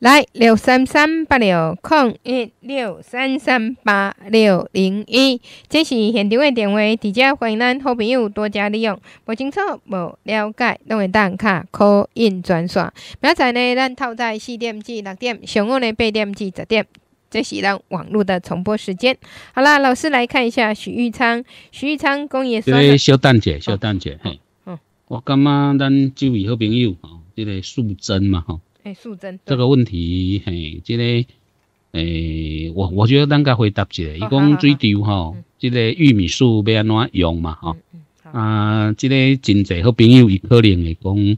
来六三三八六空一六三三八六零一，这是现场的电话，直接欢迎咱好朋友多加利用，不清楚无了解，拢会当卡可印转刷，明仔呢，咱套早四点至六点，上午呢八点至十点。这是网络的重播时间。好啦，老师来看一下许玉昌。许玉昌公也说，对，小蛋姐，小蛋姐，嘿，嗯，我感觉咱这位好朋友，哦，即个素贞嘛，哈，哎，素贞，这个问题，嘿，即个，诶，我我觉得咱该回答一下，伊讲水滴，哈，即个玉米树要安怎用嘛，哈，啊，即个真侪好朋友伊可能会讲，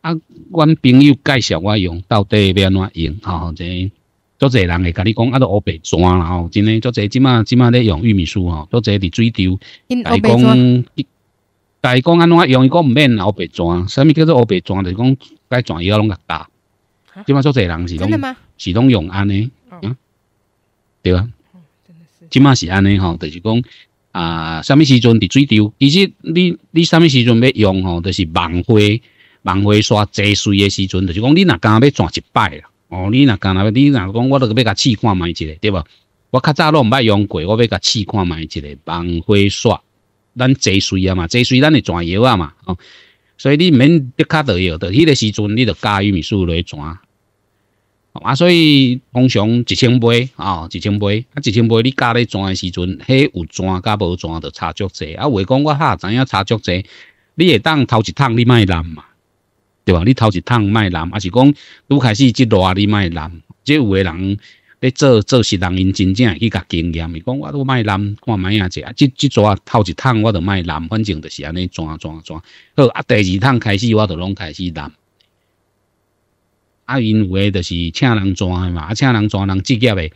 啊，阮朋友介绍我用，到底要安怎用，哦，即。足侪人会甲你讲，啊，都乌白砖啦，吼，真诶，足侪即麦即麦咧用玉米须吼，足侪伫水钓。甲乌讲，甲大讲安怎用？伊讲毋免乌白砖。虾米叫做乌白砖？就是讲该砖要拢个大。即麦足侪人是拢，是拢用安尼。嗯，对啊，即的是。安尼吼，就是讲啊，虾米时阵伫水钓？其实你你虾米时阵要用吼，就是忙花忙花刷侪水诶时阵，就是讲你若敢要转一摆啦。哦，你若干若，你若讲，我都要甲试看卖一个，对无？我较早都毋捌用过，我要甲试看卖一个。万花煞咱济水啊嘛，济水，咱会转摇啊嘛，哦。所以你免滴卡多摇，到迄个时阵，你着加玉米水来转。啊，所以通常一千杯啊，一千杯啊，一千杯你加咧转诶时阵，迄有转甲无转，着差足济。啊，话讲我哈知影差足济，你会当头一趟你卖难嘛？对吧？你头一趟卖难，还是讲拄开始即热你卖难？即有个人咧做做是人因真正去甲经验，伊讲我都卖难，看卖啊者啊！即即逝啊头一趟我都卖难，反正就是安尼转转转。好啊，第二趟开始我都拢开始难。啊，因有诶就是请人转嘛，啊，请人转人职业诶，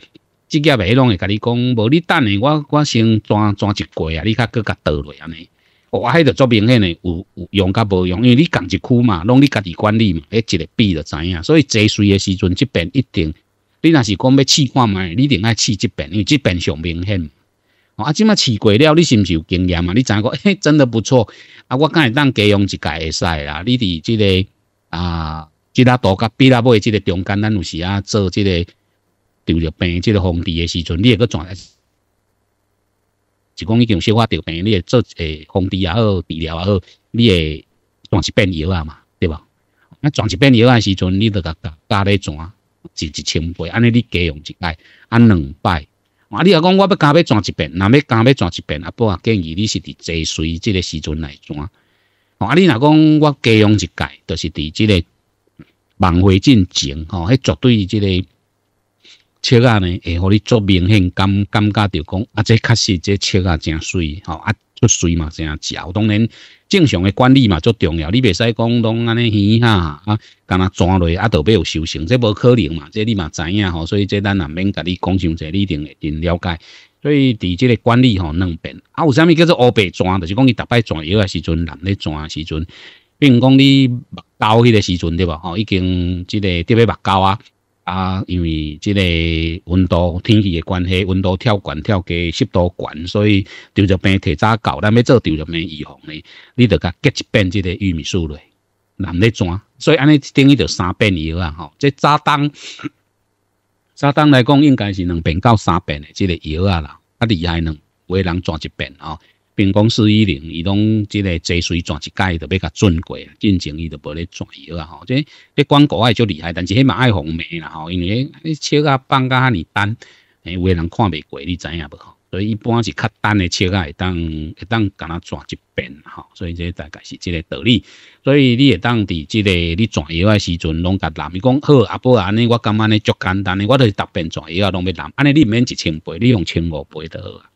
职业诶拢会甲你讲，无你等下我我先怎转一过啊，你较搁甲倒落安尼。我迄个足明显诶，有有用甲无用，因为你同一区嘛，拢你家己管理嘛，诶，一个比就知影。所以做税诶时阵，即边一定，你若是讲要试看卖，你一定爱试即边，因为即边上明显。哦，啊，即卖试过了，你是毋是有经验嘛？你知影讲，诶，[laughs] 真的不错。啊，我会当加用一届会使啦。你伫即个啊，即个多甲比啦尾即个中间，咱有时啊做即个，拄着病即个防治诶时阵，你会阁转是讲已经说我得病，你会做诶，防治也好，治疗也好，你会转一遍药啊嘛，对吧？啊，转一遍药啊时阵，你着加加几转，就一千倍，安尼你加用一摆，啊两摆。啊，你若讲我要加要转一遍，若要加要转一遍，阿婆啊建议你是伫节水即个时阵来转。啊，你若讲我加用一摆，着是伫即个忙会进前吼，迄绝对即个。雀啊呢，会互你足明显感感觉着讲，啊，这确实这雀啊真水吼，啊，足水嘛，真巧。当然，正常的管理嘛足重要，你袂使讲拢安尼耳哈啊，干那抓落，啊，都壁有收成，这无可能嘛，这你嘛知影吼。所以这咱也免甲你讲上济，你一定会真了解。所以，伫这个管理吼，两便啊，有啥物叫做乌白蛇，就是讲伊逐摆抓药的时阵人咧抓的时阵，并讲你目高迄个时阵对无吼，已经即个特别目高啊。啊，因为即个温度天气的关系，温度跳悬跳低、湿度悬，所以丢着病提早教，咱要做丢着病预防呢，你就甲隔一遍即个玉米树类，难你转，所以安尼等于就三遍药啊，吼，即早冬早冬来讲，应该是两遍到三遍的即个药啊啦，啊厉害呢，每人转一遍哦。平公四一零，伊拢即个坐水转一伊都要较转过，啊，进前伊都无咧转药啊吼。即你光果个足厉害，但是迄嘛爱红霉啦吼，因为迄车啊放甲遐尼单，有诶人看袂过你知影无吼。所以一般是较单诶车啊，会当会当甲咱转一遍吼。所以个大概是即个道理。所以你会当伫即个你转药诶时阵，拢甲人伊讲好阿婆安尼，我感觉呢足简单诶，我都是特别转药啊，拢要人安尼你毋免一千倍，你用千五倍得啊。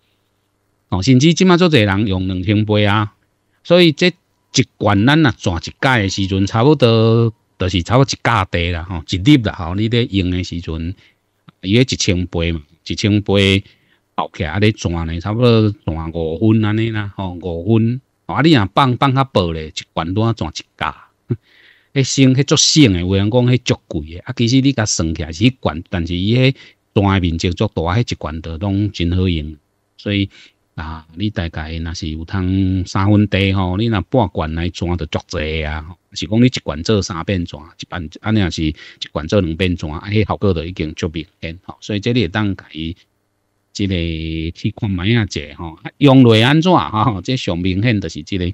哦，甚至即马做一个人用两千杯啊，所以这一罐咱啊转一盖的时阵，差不多就是差不多一架地啦，吼，一粒啦，吼，你咧用的时阵伊也一千杯嘛，一千杯包起来啊咧转呢，差不多转五分安尼啦，吼，五分，啊你若放放较薄咧，一罐单转一架迄 [laughs] 省迄足省的，有人讲迄足贵的，啊其实你甲算起来是一罐，但是伊迄单面积足大，迄一罐都拢真好用，所以。啊，你大概那是有通三分地吼，你那半罐来抓就足济啊。是讲你一罐做三遍抓，一般安尼啊是，一罐做两遍抓，啊，迄效果着已经足明显吼。所以这里会当介伊，即个去看觅啊者吼，用落安怎吼？这上明显着是即个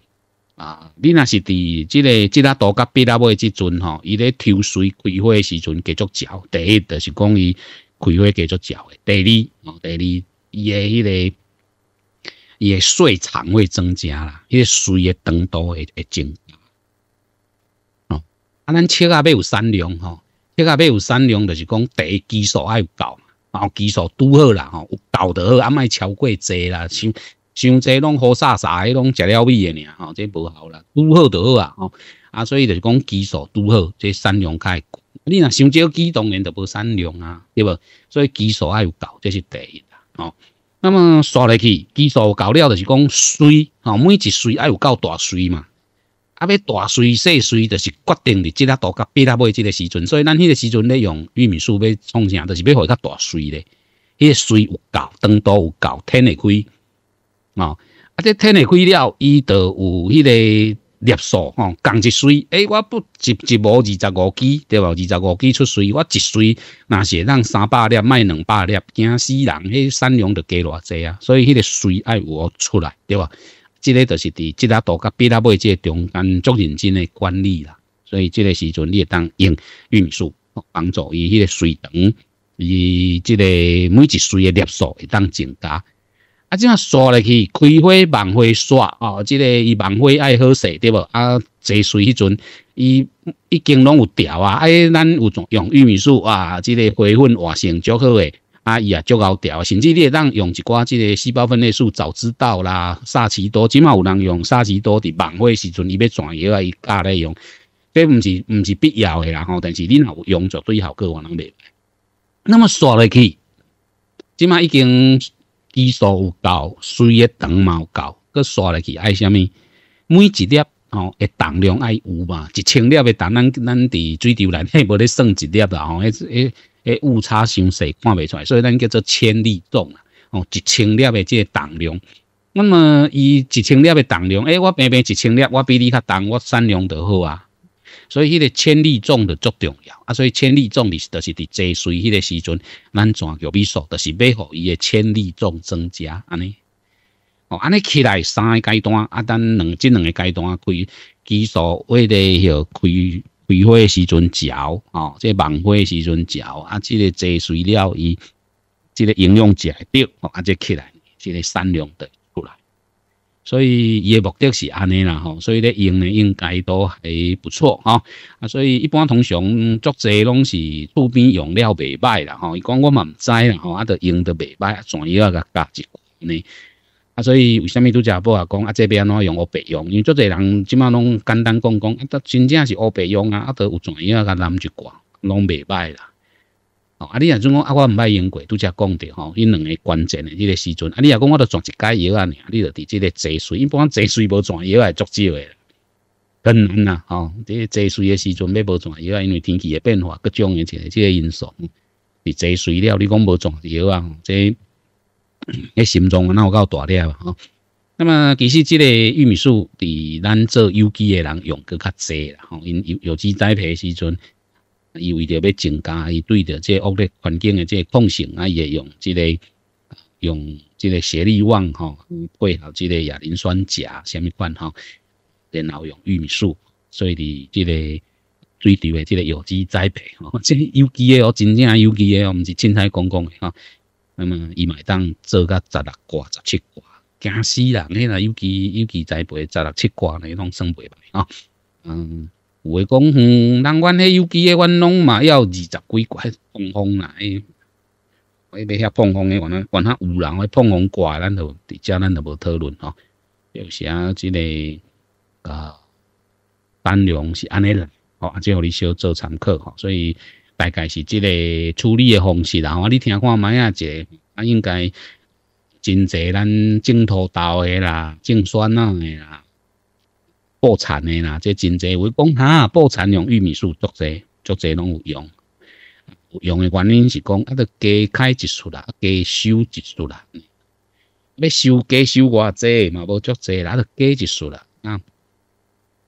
啊，你那是伫即个即搭多甲壁啊尾即阵吼，伊咧抽水开花时阵继续照，第一就是讲伊开花继续照的。第二，第二伊诶迄个。也税长会增加啦，迄个税个长度会会增加。哦，啊，咱吃啊要有三量吼，吃啊要有三量，就是讲第一基数要有够嘛，然后基数拄好啦吼，有够著好，啊，莫超过侪啦，像像侪拢好啥啥，迄拢食了味个尔吼，这无效啦，拄好就好啊，吼，啊，所以就是讲基数拄好，这较会开。你若伤少基，当然就无产量啊，对无？所以基数要有够，这是第一啦，哦。那么刷落去，技术搞了，就是讲水，吼，每一水要有够大水嘛。啊，要大水、细水，就是决定你即哪大甲、比哪尾即个时阵。所以咱迄个时阵咧，用玉米树要创啥，都是要互伊较大水咧。迄个水有够，长度有够，天会开，啊，啊，这天会开了，伊就有迄个。粒数吼，降一税，哎，我不集一亩二十五支，对吧？二十五支出水，我一税那是让三百粒卖两百粒，惊死人，迄产量就加偌济啊！所以迄个水爱有何出来，对吧？这个就是伫即个度甲比拉即个中间足认真诶管理啦。所以即个时阵你会当用运输帮助伊迄个水等，伊即个每一税诶粒数会当增加。啊，即样刷落去，开花、旺花刷哦。即个伊旺花爱好势对无？啊，坐水迄阵，伊已经拢有调啊。哎，咱有种用玉米素啊，即个花粉活性足好诶。啊，伊也足好调甚至你会当用一寡即个细胞分裂素、早知道啦、沙奇多，即码有人用沙奇多伫旺花时阵，伊要转药啊，伊加咧用。这毋是毋是必要诶啦，吼。但是你若有用绝对效果我能袂。那么刷落去，即码已经。基数有够，水的长有够，佮刷落去爱虾米，每一粒吼的重量爱有嘛，一千粒的重量，咱咱伫水里内，嘿，无咧算一粒啊吼，诶诶诶，误差伤细，看袂出，来，所以咱叫做千粒重啊，哦，一千粒的这重量，那么伊一千粒的重量，诶，我边边一千粒，我比你较重，我善良就好啊。所以迄个千粒种的足重要，啊，所以千粒重是，就是伫栽水迄个时阵，咱怎叫米数，就是要互伊的千粒种增加，安尼，哦，安尼起来三个阶段，啊，等两这两个阶段，开，基所谓的开开花时阵浇，哦，这晚花时阵浇，啊，这个坐水了，伊，这个营养价值哦，啊，这起来，这个产量的。所以伊嘅目的是安尼啦吼，所以咧用咧应该都还不错哈啊，所以一般通常足侪拢是厝边用了袂歹啦吼，伊讲我嘛唔知啦吼，啊都用得袂歹，怎样啊加一罐呢？啊，所以为虾米都家报啊讲啊这边拢用乌白用，因为做侪人即卖拢简单讲讲啊，都真正是乌白用啊，啊都有怎样甲加一寡拢袂歹啦。哦，啊，你若总讲啊，我唔爱英国，都只讲着吼。因两个关键的，迄个时阵，啊，你若讲我着转一解药啊，你着伫即个坐水，一般坐水无转药也足少的，很难啊，吼，这坐水的时阵要无转药，啊，因为天气的变化，各种一个即个因素，伫坐水了，你讲无转药啊，这，[coughs] 个脏状那有够大咧吧？吼，那么，其实这个玉米素，伫咱做有机的人用佫较济啦。吼，因有有机栽培的时阵。伊为着要增加伊对着这恶劣环境的这抗性，啊，也用这个用这个斜力旺哈，配合这个亚磷酸钾什么款吼，然后用玉米素，所以伫这个水稻的这个有机栽培哈，[laughs] 这有机的哦，真正有机的哦，唔是凊彩讲讲的吼。那么伊买当做甲十六挂十七挂，惊死人！嘿啦，有机有机栽培十六七挂，你拢算袂歹啊？嗯。会讲嗯，人阮迄有机诶，阮拢嘛要二十几块平啦。来。迄买遐碰风诶，原来原来有人会碰风怪，咱就伫遮咱就无讨论吼。有些啊，即个单量是安尼啦，吼，互你小做参考吼。所以大概是即个处理诶方式啦，你听看买下者，啊应该真侪咱种土豆诶啦，种蒜仔诶啦。保产的啦，即真济位讲哈，保产用玉米树足侪，足侪拢有用。有用的原因是讲，啊，着加开一束啦，啊，加收一束啦。要收加收偌济嘛无足侪，啊着加一束啦。啊，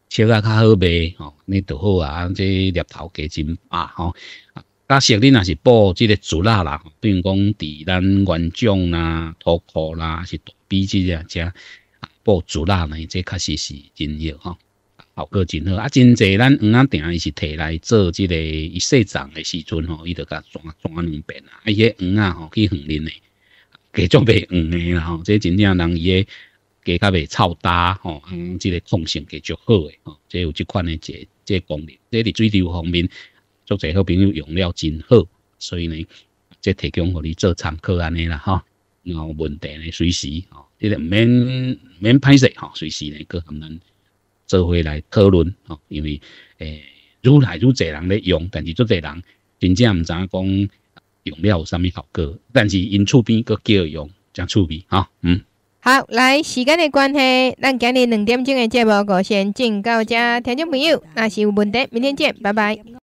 笑啊较好卖吼，你就好啊。啊，遮叶头加真啊吼。啊，假设你若是报即个竹啦啦，比如讲伫咱原种啦、脱壳啦，是比即只只。布质啦，呢，这确实是真好，哈，效果真好啊！真侪咱黄啊，定是摕来做即个伊细长的时阵吼，伊就甲转转两遍啊，伊个黄啊吼，去恒林的，加续袂黄的啦，吼，这真正人伊个，加较袂臭大吼，嗯，即个抗性加足好诶吼，这有即款的这这功能，这伫水流方面，足侪好朋友用了真好，所以呢，这提供互你做参考安尼啦，吼，然后问题呢随时，吼。即个唔免免拍摄吼，随时咧佫咁咱做回来讨论吼，因为诶愈来愈侪人咧用，但是做侪人真正毋知影讲用了有啥物效果，但是因厝边佫叫用，将厝边吼。嗯，好，来时间的关系，咱今日两点钟的节目我先进到遮听众朋友，若是有问题，明天见，拜拜。